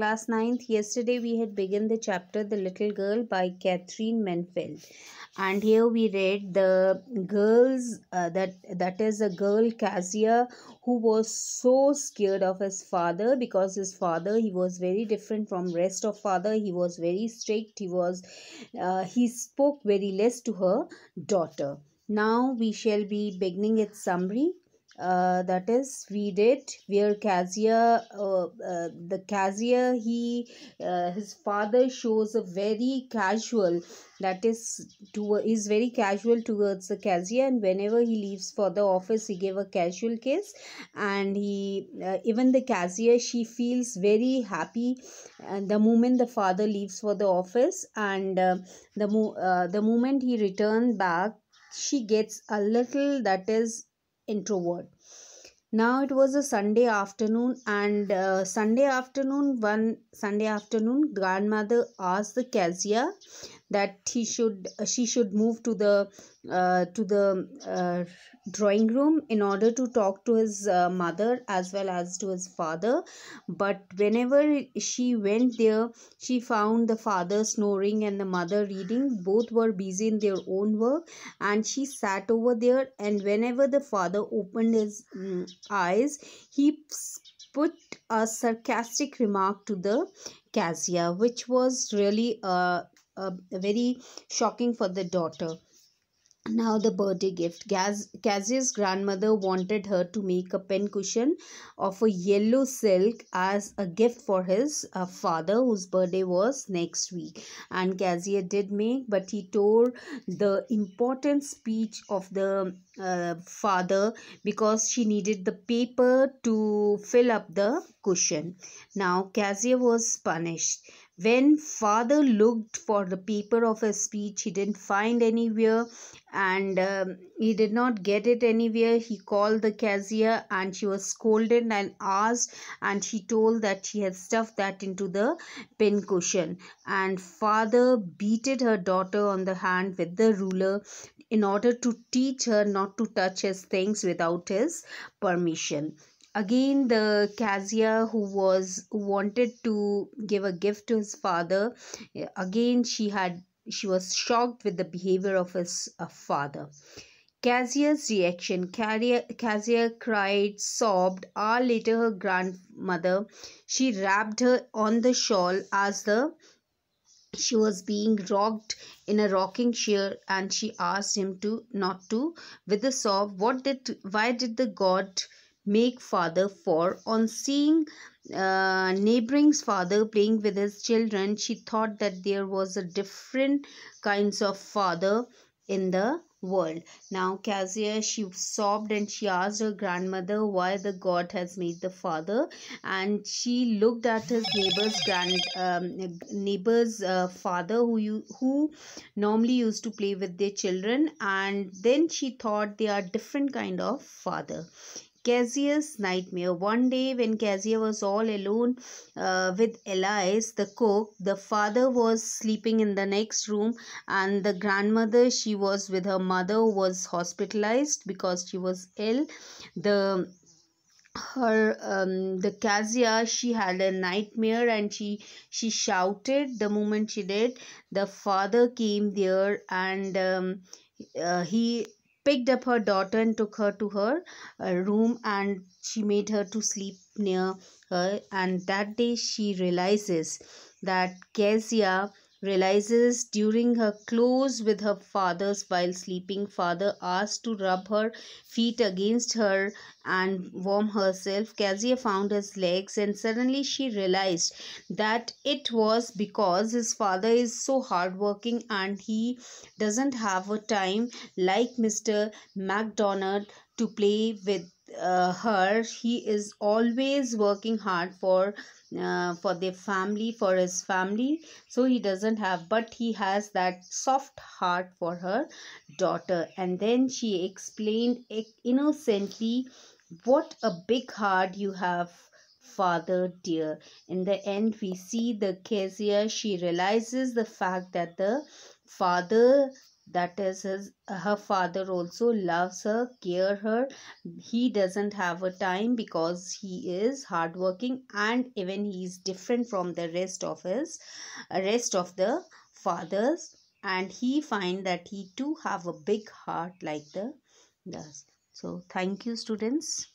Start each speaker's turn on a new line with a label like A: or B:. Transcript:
A: Class 9th, yesterday we had begun the chapter The Little Girl by Catherine Menfeld. And here we read the girls, uh, that that is a girl, Cassia, who was so scared of his father because his father, he was very different from rest of father. He was very strict. He was, uh, he spoke very less to her daughter. Now we shall be beginning its summary uh, that is we did where Cassier uh, uh, the Cassier he uh, his father shows a very casual that is to is very casual towards the Cassier and whenever he leaves for the office he gave a casual kiss and he uh, even the Cassier she feels very happy and the moment the father leaves for the office and uh, the mo- uh, the moment he returned back she gets a little that is introvert now it was a sunday afternoon and uh, sunday afternoon one sunday afternoon grandmother asked the cashier that he should uh, she should move to the uh, to the uh, drawing room in order to talk to his uh, mother as well as to his father but whenever she went there she found the father snoring and the mother reading both were busy in their own work and she sat over there and whenever the father opened his um, eyes he put a sarcastic remark to the Casia, which was really a uh, uh, very shocking for the daughter. Now the birthday gift. Gaz grandmother wanted her to make a pincushion of a yellow silk as a gift for his uh, father whose birthday was next week. And Cassia did make but he tore the important speech of the uh, father because she needed the paper to fill up the cushion. Now Cassia was punished when father looked for the paper of his speech he didn't find anywhere and um, he did not get it anywhere he called the cashier and she was scolded and asked and she told that she had stuffed that into the pin cushion and father beated her daughter on the hand with the ruler in order to teach her not to touch his things without his permission again the Casia who was wanted to give a gift to his father eh, again she had she was shocked with the behavior of his uh, father Casia's reaction Casia cried sobbed hour later her grandmother she wrapped her on the shawl as the she was being rocked in a rocking chair and she asked him to not to with a sob what did why did the god make father for on seeing uh, neighboring's father playing with his children she thought that there was a different kinds of father in the world now Kasia, she sobbed and she asked her grandmother why the god has made the father and she looked at his neighbor's grand um, neighbor's uh, father who you who normally used to play with their children and then she thought they are different kind of father Cassius' nightmare. One day, when Cassius was all alone uh, with Elias, the cook, the father was sleeping in the next room, and the grandmother, she was with her mother, was hospitalized because she was ill. The her um, the Kazia she had a nightmare and she she shouted the moment she did the father came there and um, uh, he picked up her daughter and took her to her uh, room and she made her to sleep near her and that day she realizes that Kezia realizes during her close with her father's while sleeping father asked to rub her feet against her and warm herself kazia found his legs and suddenly she realized that it was because his father is so hardworking and he doesn't have a time like mr macdonald to play with uh, her he is always working hard for uh, for their family for his family so he doesn't have but he has that soft heart for her daughter and then she explained innocently what a big heart you have father dear in the end we see the kezia she realizes the fact that the father that is his her father also loves her care her he doesn't have a time because he is hardworking and even he is different from the rest of his rest of the fathers and he find that he too have a big heart like the does so thank you students